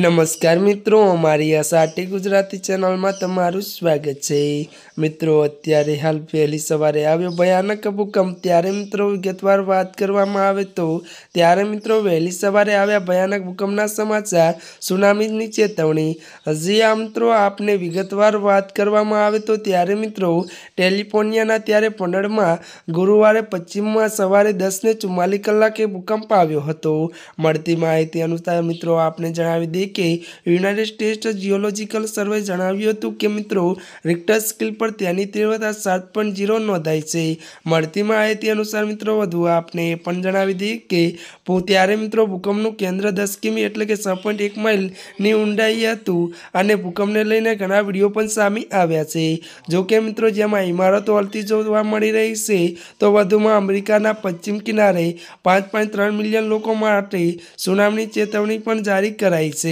નમસ્કાર મિત્રો અમારી આ સાટી ગુજરાતી ચેનલમાં તમારું સ્વાગત છે મિત્રો અત્યારે હાલ વહેલી સવારે આવ્યો ભયાનક ભૂકંપ ત્યારે મિત્રો વિગતવાર વાત કરવામાં આવે તો ત્યારે મિત્રો વહેલી સવારે આવ્યા ભયાનક ભૂકંપના સમાચાર સુનામીની ચેતવણી હજી આ મિત્રો આપને વિગતવાર વાત કરવામાં આવે તો ત્યારે મિત્રો ટેલિફોનિયાના ત્યારે પંડળમાં ગુરુવારે પશ્ચિમમાં સવારે દસને ચુમ્માલીસ કલાકે ભૂકંપ આવ્યો હતો મળતી માહિતી અનુસાર મિત્રો આપને જણાવી દઈએ કે યુનાઇટેડ સ્ટેટ્સ જીઓલોજીકલ સર્વે જણાવ્યું હતું કે મિત્રો રિક્ટર સ્કેલ પર ત્યાંની તીવ્રતા સાત પોઈન્ટ ઝીરો નોંધાય છે મળતી માહિતી અનુસાર મિત્રો વધુ આપને એ પણ જણાવી દઈએ કે ત્યારે મિત્રો ભૂકંપનું કેન્દ્ર દસ કિમી એટલે કે છ પોઈન્ટ એક માઇલની ઊંડાઈ હતું અને ભૂકંપને લઈને ઘણા વિડીયો પણ સામે આવ્યા છે જોકે મિત્રો જેમાં ઇમારતો હલતી જોવા મળી રહી છે તો વધુમાં અમેરિકાના પશ્ચિમ કિનારે પાંચ પોઈન્ટ ત્રણ મિલિયન લોકો માટે સુનામની ચેતવણી પણ જારી કરાઈ છે